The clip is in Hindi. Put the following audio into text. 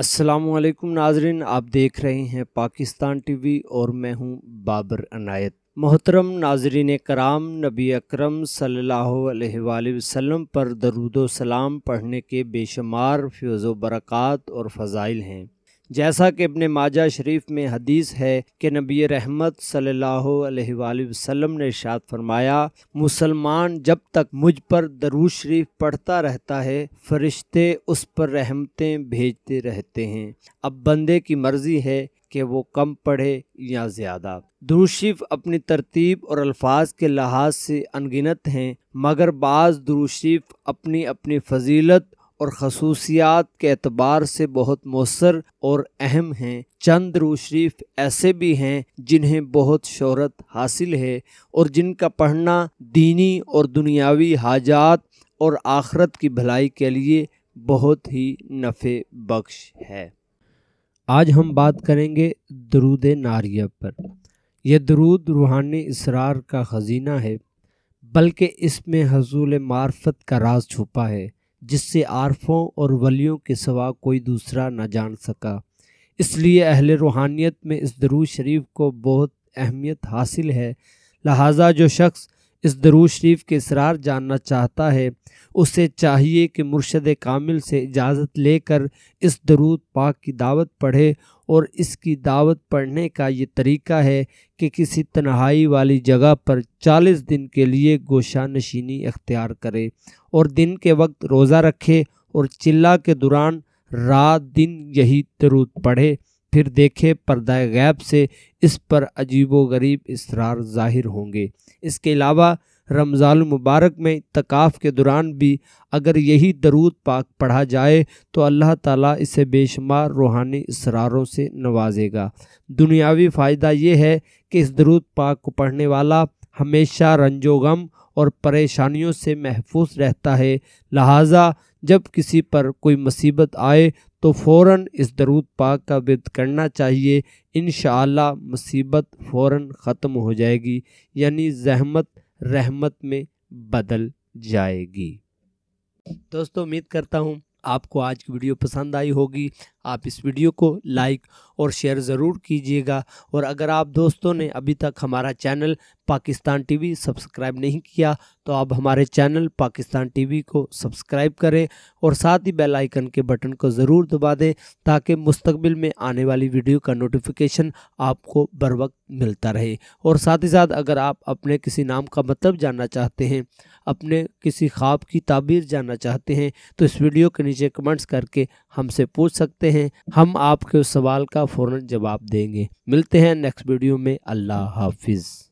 असलकम नाजरीन आप देख रहे हैं पाकिस्तान टीवी और मैं हूं बाबर अनायत मोहतरम नाजरीन कराम नबी अकरम सल्लल्लाहु अलैहि वसल्लम पर दरुद सलाम पढ़ने के बेशुमार फ्यूज़ बरक़ात और फ़ज़ाइल हैं जैसा कि अपने माजा शरीफ में हदीस है कि नबी रहमत सल्लल्लाहु अलैहि वसल्लम ने शाद फरमाया मुसलमान जब तक मुझ पर दरूज शरीफ पढ़ता रहता है फरिश्ते उस पर रहमतें भेजते रहते हैं अब बंदे की मर्ज़ी है कि वो कम पढ़े या ज़्यादा दुरुशरीफ अपनी तरतीब और अल्फाज के लिहाज से अनगिनत हैं मगर बाज़ दुरुशरीफ अपनी अपनी फजीलत और खसूसियात के अतबार से बहुत मौसर और अहम हैं चंद रू शरीफ ऐसे भी हैं जिन्हें बहुत शहरत हासिल है और जिनका पढ़ना दीनी और दुनियावी हाजात और आखरत की भलाई के लिए बहुत ही नफ़े बख्श है आज हम बात करेंगे दरूद नारिया पर यह दरूद रूहानी इसरार का ख़जीना है बल्कि इसमें हजूल मार्फत का राज छुपा है जिससे आरफों और वलियों के सवा कोई दूसरा न जान सका इसलिए अहल रूहानियत में इस दरूज शरीफ को बहुत अहमियत हासिल है लहाजा जो शख्स इस दरू शरीफ के इसरार जानना चाहता है उसे चाहिए कि मुर्शद कामिल से इजाज़त लेकर इस दरूद पाक की दावत पढ़े और इसकी दावत पढ़ने का ये तरीका है कि किसी तन्हाई वाली जगह पर 40 दिन के लिए गोशा नशीनी अख्तियार करे और दिन के वक्त रोज़ा रखे और चिल्ला के दौरान रात दिन यही दरूद पढ़े फिर देखे पर्दा गैब से इस पर अजीब गरीब इसरार ज़ाहिर होंगे इसके अलावा रमज़ान मुबारक में तकाफ़ के दौरान भी अगर यही दरूद पाक पढ़ा जाए तो अल्लाह ताला इसे बेशुमार रूहानी इसरारों से नवाजेगा दुनियावी फ़ायदा ये है कि इस दरूद पाक को पढ़ने वाला हमेशा रंजो गम और परेशानियों से महफूज रहता है लहाजा जब किसी पर कोई मुसीबत आए तो फ़ौर इस दरूद पाक का विद करना चाहिए इन मुसीबत फ़ौर ख़त्म हो जाएगी यानी जहमत रहमत में बदल जाएगी दोस्तों उम्मीद करता हूँ आपको आज की वीडियो पसंद आई होगी आप इस वीडियो को लाइक और शेयर ज़रूर कीजिएगा और अगर आप दोस्तों ने अभी तक हमारा चैनल पाकिस्तान टीवी सब्सक्राइब नहीं किया तो आप हमारे चैनल पाकिस्तान टीवी को सब्सक्राइब करें और साथ ही बेल आइकन के बटन को ज़रूर दबा दें ताकि मुस्तबिल में आने वाली वीडियो का नोटिफिकेशन आपको बर वक्त मिलता रहे और साथ ही साथ अगर आप अपने किसी नाम का मतलब जानना चाहते हैं अपने किसी ख्वाब की ताबीर जानना चाहते हैं तो इस वीडियो के नीचे कमेंट्स करके हमसे पूछ सकते हैं हम आपके उस सवाल का फ़ौर जवाब देंगे मिलते हैं नेक्स्ट वीडियो में अल्लाह हाफिज़